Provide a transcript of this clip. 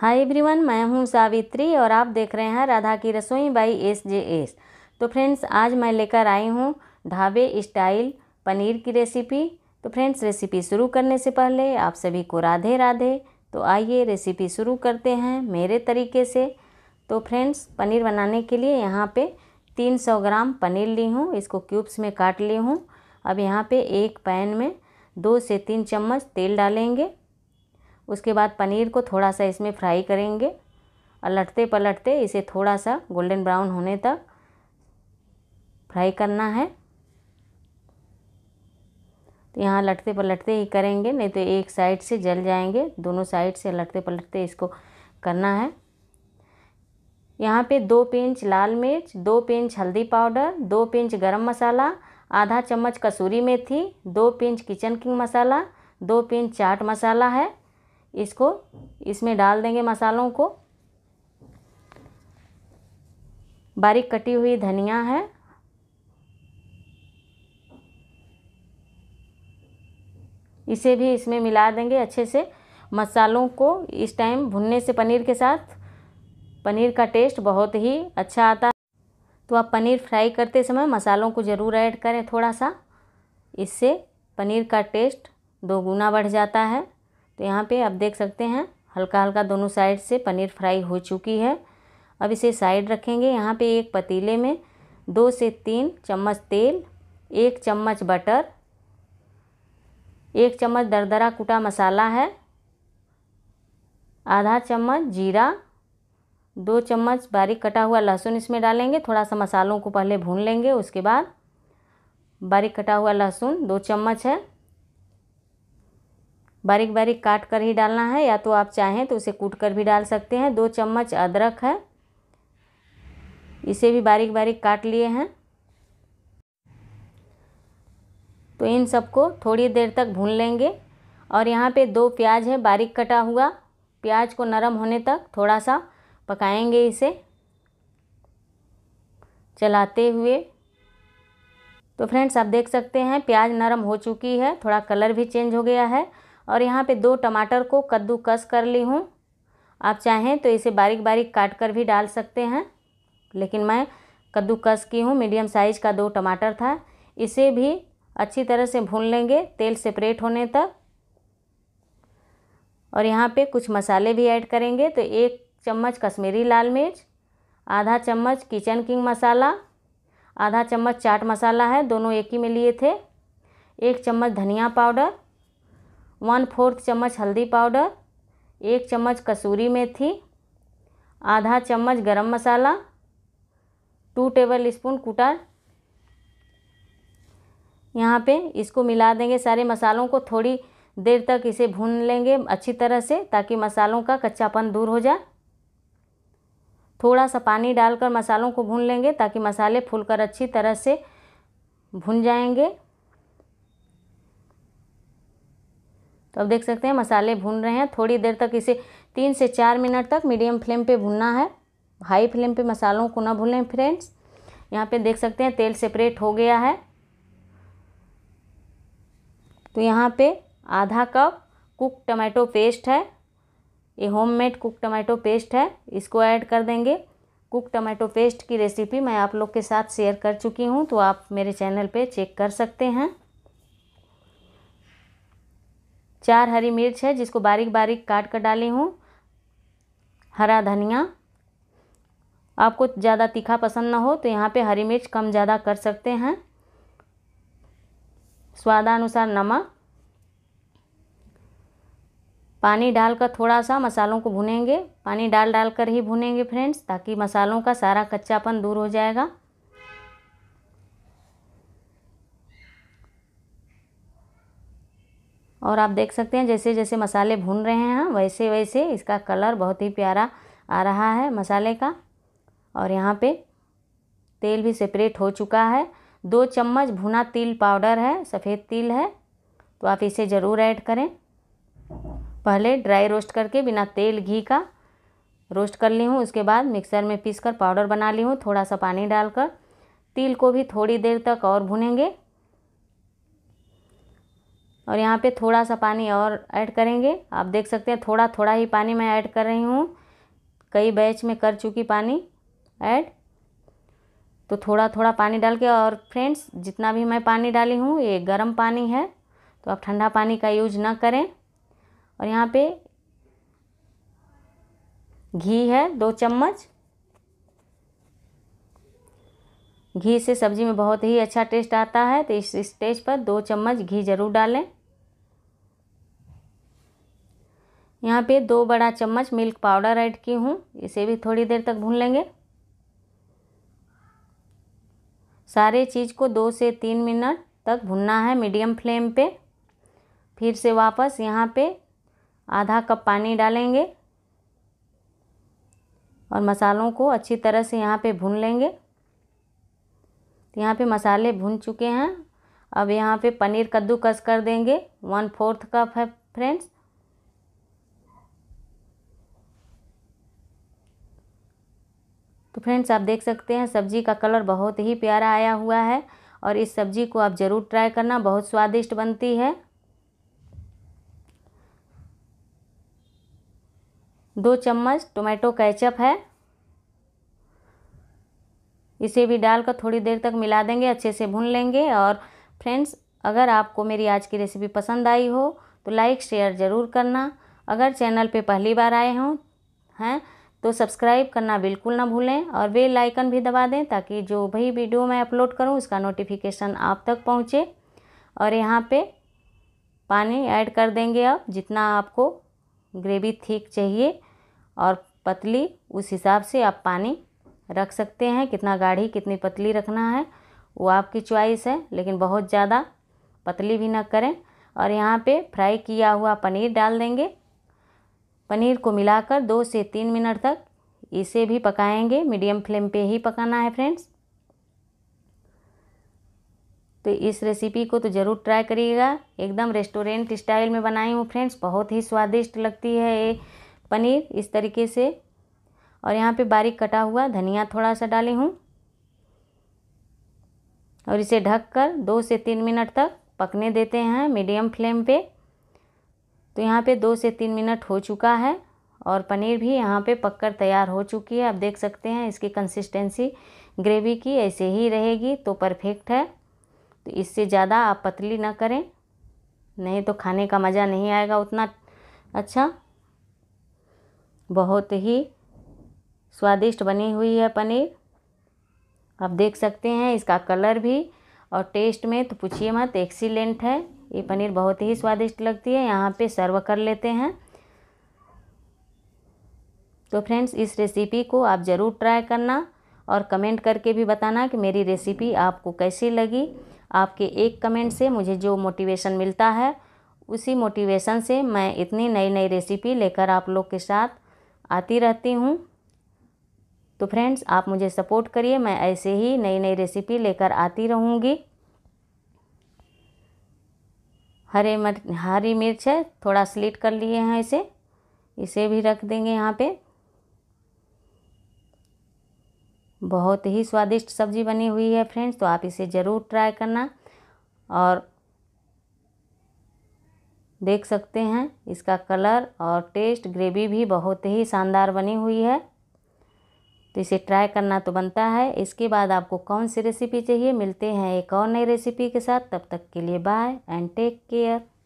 hi everyone मैं हूं सावित्री और आप देख रहे हैं राधा की रसोई बाई एस जे एस तो फ्रेंड्स आज मैं लेकर आई हूं ढाबे स्टाइल पनीर की रेसिपी तो फ्रेंड्स रेसिपी शुरू करने से पहले आप सभी को राधे राधे तो आइए रेसिपी शुरू करते हैं मेरे तरीके से तो फ्रेंड्स पनीर बनाने के लिए यहाँ पर तीन ग्राम पनीर ली हूँ इसको क्यूब्स में काट ली हूँ अब यहाँ पर एक पैन में दो से तीन चम्मच तेल डालेंगे उसके बाद पनीर को थोड़ा सा इसमें फ्राई करेंगे पलटते पलटते इसे थोड़ा सा गोल्डन ब्राउन होने तक फ्राई करना है तो यहाँ लटते पलटते ही करेंगे नहीं तो एक साइड से जल जाएंगे दोनों साइड से लटते पलटते इसको करना है यहाँ पे दो पिंच लाल मिर्च दो पिंच हल्दी पाउडर दो पिंच गरम मसाला आधा चम्मच कसूरी मेथी दो पिंच किचन किंग मसाला दो पिंच चाट मसाला है इसको इसमें डाल देंगे मसालों को बारीक कटी हुई धनिया है इसे भी इसमें मिला देंगे अच्छे से मसालों को इस टाइम भुनने से पनीर के साथ पनीर का टेस्ट बहुत ही अच्छा आता है तो आप पनीर फ्राई करते समय मसालों को ज़रूर ऐड करें थोड़ा सा इससे पनीर का टेस्ट दोगुना बढ़ जाता है तो यहाँ पे आप देख सकते हैं हल्का हल्का दोनों साइड से पनीर फ्राई हो चुकी है अब इसे साइड रखेंगे यहाँ पे एक पतीले में दो से तीन चम्मच तेल एक चम्मच बटर एक चम्मच दरदरा कुटा मसाला है आधा चम्मच जीरा दो चम्मच बारीक कटा हुआ लहसुन इसमें डालेंगे थोड़ा सा मसालों को पहले भून लेंगे उसके बाद बारीक कटा हुआ लहसुन दो चम्मच है बारीक बारीक काट कर ही डालना है या तो आप चाहें तो उसे कूट कर भी डाल सकते हैं दो चम्मच अदरक है इसे भी बारीक बारीक काट लिए हैं तो इन सबको थोड़ी देर तक भून लेंगे और यहाँ पे दो प्याज है बारीक कटा हुआ प्याज को नरम होने तक थोड़ा सा पकाएंगे इसे चलाते हुए तो फ्रेंड्स आप देख सकते हैं प्याज नरम हो चुकी है थोड़ा कलर भी चेंज हो गया है और यहाँ पे दो टमाटर को कद्दूकस कर ली हूँ आप चाहें तो इसे बारीक बारीक काट कर भी डाल सकते हैं लेकिन मैं कद्दूकस की हूँ मीडियम साइज़ का दो टमाटर था इसे भी अच्छी तरह से भून लेंगे तेल सेपरेट होने तक और यहाँ पे कुछ मसाले भी ऐड करेंगे तो एक चम्मच कश्मीरी लाल मिर्च आधा चम्मच किचन किंग मसाला आधा चम्मच चाट मसाला है दोनों एक ही में लिए थे एक चम्मच धनिया पाउडर वन फोर्थ चम्मच हल्दी पाउडर एक चम्मच कसूरी मेथी आधा चम्मच गरम मसाला टू टेबल स्पून कुटा यहाँ पे इसको मिला देंगे सारे मसालों को थोड़ी देर तक इसे भून लेंगे अच्छी तरह से ताकि मसालों का कच्चापन दूर हो जाए थोड़ा सा पानी डालकर मसालों को भून लेंगे ताकि मसाले फूलकर अच्छी तरह से भुन जाएंगे तो अब देख सकते हैं मसाले भून रहे हैं थोड़ी देर तक इसे तीन से चार मिनट तक मीडियम फ्लेम पे भूनना है हाई फ्लेम पे मसालों को ना भूलें फ्रेंड्स यहाँ पे देख सकते हैं तेल सेपरेट हो गया है तो यहाँ पे आधा कप कुक टमाटो पेस्ट है ये होममेड कुक टमाटो पेस्ट है इसको ऐड कर देंगे कुक टमाटो पेस्ट की रेसिपी मैं आप लोग के साथ शेयर कर चुकी हूँ तो आप मेरे चैनल पर चेक कर सकते हैं चार हरी मिर्च है जिसको बारीक बारीक काट कर डाली हूँ हरा धनिया आपको ज़्यादा तीखा पसंद ना हो तो यहाँ पे हरी मिर्च कम ज़्यादा कर सकते हैं स्वादानुसार नमक पानी डालकर थोड़ा सा मसालों को भुनेंगे पानी डाल डाल कर ही भुनेंगे फ्रेंड्स ताकि मसालों का सारा कच्चापन दूर हो जाएगा और आप देख सकते हैं जैसे जैसे मसाले भून रहे हैं वैसे वैसे इसका कलर बहुत ही प्यारा आ रहा है मसाले का और यहाँ पे तेल भी सेपरेट हो चुका है दो चम्मच भुना तिल पाउडर है सफ़ेद तिल है तो आप इसे ज़रूर ऐड करें पहले ड्राई रोस्ट करके बिना तेल घी का रोस्ट कर ली हूँ उसके बाद मिक्सर में पीस कर पाउडर बना ली हूँ थोड़ा सा पानी डालकर तिल को भी थोड़ी देर तक और भुनेंगे और यहाँ पे थोड़ा सा पानी और ऐड करेंगे आप देख सकते हैं थोड़ा थोड़ा ही पानी मैं ऐड कर रही हूँ कई बैच में कर चुकी पानी ऐड तो थोड़ा थोड़ा पानी डाल के और फ्रेंड्स जितना भी मैं पानी डाली हूँ ये गर्म पानी है तो आप ठंडा पानी का यूज ना करें और यहाँ पे घी है दो चम्मच घी से सब्ज़ी में बहुत ही अच्छा टेस्ट आता है तो इस स्टेज पर दो चम्मच घी ज़रूर डालें यहाँ पे दो बड़ा चम्मच मिल्क पाउडर ऐड की हूँ इसे भी थोड़ी देर तक भून लेंगे सारे चीज़ को दो से तीन मिनट तक भुनना है मीडियम फ्लेम पे फिर से वापस यहाँ पे आधा कप पानी डालेंगे और मसालों को अच्छी तरह से यहाँ पे भून लेंगे यहाँ पे मसाले भुन चुके हैं अब यहाँ पे पनीर कद्दू कस कर देंगे वन फोर्थ कप है फ्रेंड्स तो फ्रेंड्स आप देख सकते हैं सब्जी का कलर बहुत ही प्यारा आया हुआ है और इस सब्जी को आप ज़रूर ट्राई करना बहुत स्वादिष्ट बनती है दो चम्मच टोमेटो कैचअप है इसे भी डालकर थोड़ी देर तक मिला देंगे अच्छे से भून लेंगे और फ्रेंड्स अगर आपको मेरी आज की रेसिपी पसंद आई हो तो लाइक शेयर ज़रूर करना अगर चैनल पे पहली बार आए हों हैं तो सब्सक्राइब करना बिल्कुल ना भूलें और बेल आइकन भी दबा दें ताकि जो भी वीडियो मैं अपलोड करूं उसका नोटिफिकेशन आप तक पहुंचे और यहाँ पे पानी ऐड कर देंगे आप जितना आपको ग्रेवी थिक चाहिए और पतली उस हिसाब से आप पानी रख सकते हैं कितना गाढ़ी कितनी पतली रखना है वो आपकी च्वाइस है लेकिन बहुत ज़्यादा पतली भी ना करें और यहाँ पे फ्राई किया हुआ पनीर डाल देंगे पनीर को मिलाकर दो से तीन मिनट तक इसे भी पकाएंगे मीडियम फ्लेम पे ही पकाना है फ्रेंड्स तो इस रेसिपी को तो ज़रूर ट्राई करिएगा एकदम रेस्टोरेंट स्टाइल में बनाई हूँ फ्रेंड्स बहुत ही स्वादिष्ट लगती है ये पनीर इस तरीके से और यहाँ पे बारीक कटा हुआ धनिया थोड़ा सा डाली हूँ और इसे ढककर दो से तीन मिनट तक पकने देते हैं मीडियम फ्लेम पे तो यहाँ पे दो से तीन मिनट हो चुका है और पनीर भी यहाँ पे पककर तैयार हो चुकी है आप देख सकते हैं इसकी कंसिस्टेंसी ग्रेवी की ऐसे ही रहेगी तो परफेक्ट है तो इससे ज़्यादा आप पतली ना करें नहीं तो खाने का मज़ा नहीं आएगा उतना अच्छा बहुत ही स्वादिष्ट बनी हुई है पनीर आप देख सकते हैं इसका कलर भी और टेस्ट में तो पूछिए मत एक्सीलेंट है ये पनीर बहुत ही स्वादिष्ट लगती है यहाँ पे सर्व कर लेते हैं तो फ्रेंड्स इस रेसिपी को आप ज़रूर ट्राई करना और कमेंट करके भी बताना कि मेरी रेसिपी आपको कैसी लगी आपके एक कमेंट से मुझे जो मोटिवेशन मिलता है उसी मोटिवेशन से मैं इतनी नई नई रेसिपी लेकर आप लोग के साथ आती रहती हूँ तो फ्रेंड्स आप मुझे सपोर्ट करिए मैं ऐसे ही नई नई रेसिपी लेकर आती रहूँगी हरे मर हरी मिर्च है थोड़ा स्लिट कर लिए हैं इसे इसे भी रख देंगे यहाँ पे बहुत ही स्वादिष्ट सब्ज़ी बनी हुई है फ्रेंड्स तो आप इसे ज़रूर ट्राई करना और देख सकते हैं इसका कलर और टेस्ट ग्रेवी भी बहुत ही शानदार बनी हुई है तो इसे ट्राई करना तो बनता है इसके बाद आपको कौन सी रेसिपी चाहिए मिलते हैं एक और नई रेसिपी के साथ तब तक के लिए बाय एंड टेक केयर